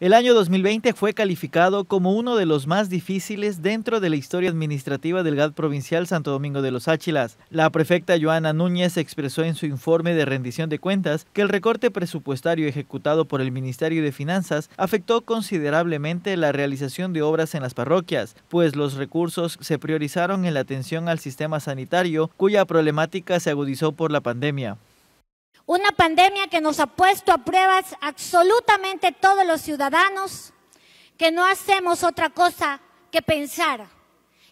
El año 2020 fue calificado como uno de los más difíciles dentro de la historia administrativa del GAD provincial Santo Domingo de los Áchilas. La prefecta Joana Núñez expresó en su informe de rendición de cuentas que el recorte presupuestario ejecutado por el Ministerio de Finanzas afectó considerablemente la realización de obras en las parroquias, pues los recursos se priorizaron en la atención al sistema sanitario, cuya problemática se agudizó por la pandemia. Una pandemia que nos ha puesto a pruebas absolutamente todos los ciudadanos, que no hacemos otra cosa que pensar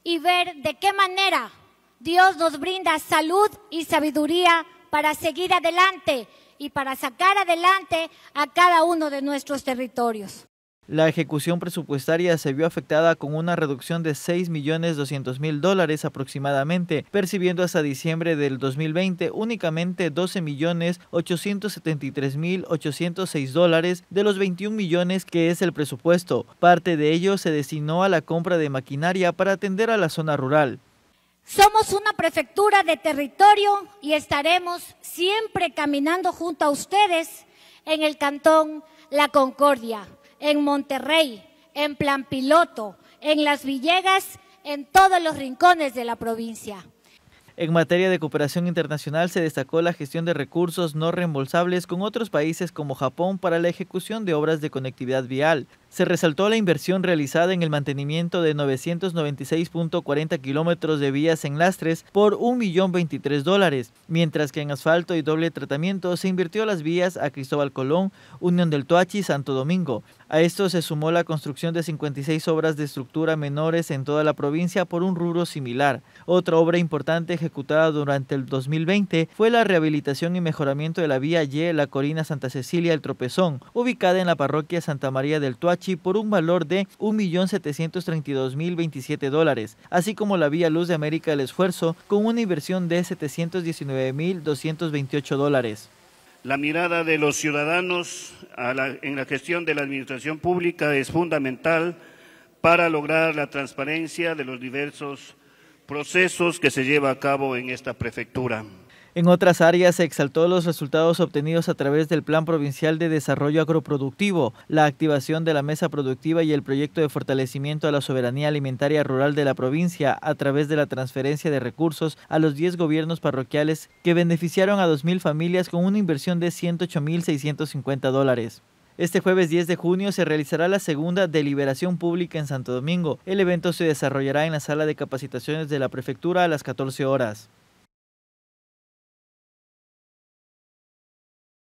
y ver de qué manera Dios nos brinda salud y sabiduría para seguir adelante y para sacar adelante a cada uno de nuestros territorios. La ejecución presupuestaria se vio afectada con una reducción de millones 6.200.000 dólares aproximadamente, percibiendo hasta diciembre del 2020 únicamente 12.873.806 dólares de los 21 millones que es el presupuesto. Parte de ello se destinó a la compra de maquinaria para atender a la zona rural. Somos una prefectura de territorio y estaremos siempre caminando junto a ustedes en el Cantón La Concordia en Monterrey, en Plan Piloto, en Las Villegas, en todos los rincones de la provincia. En materia de cooperación internacional se destacó la gestión de recursos no reembolsables con otros países como Japón para la ejecución de obras de conectividad vial, se resaltó la inversión realizada en el mantenimiento de 996.40 kilómetros de vías en lastres por 1.023 dólares, mientras que en asfalto y doble tratamiento se invirtió las vías a Cristóbal Colón, Unión del Toachi y Santo Domingo. A esto se sumó la construcción de 56 obras de estructura menores en toda la provincia por un rubro similar. Otra obra importante ejecutada durante el 2020 fue la rehabilitación y mejoramiento de la vía Y La Corina Santa Cecilia El Tropezón, ubicada en la parroquia Santa María del Toachi por un valor de 1.732.027 dólares, así como la Vía Luz de América del Esfuerzo con una inversión de 719.228 dólares. La mirada de los ciudadanos en la gestión de la administración pública es fundamental para lograr la transparencia de los diversos procesos que se lleva a cabo en esta prefectura. En otras áreas se exaltó los resultados obtenidos a través del Plan Provincial de Desarrollo Agroproductivo, la activación de la Mesa Productiva y el proyecto de fortalecimiento a la soberanía alimentaria rural de la provincia a través de la transferencia de recursos a los 10 gobiernos parroquiales que beneficiaron a 2.000 familias con una inversión de 108.650 dólares. Este jueves 10 de junio se realizará la segunda deliberación pública en Santo Domingo. El evento se desarrollará en la sala de capacitaciones de la prefectura a las 14 horas.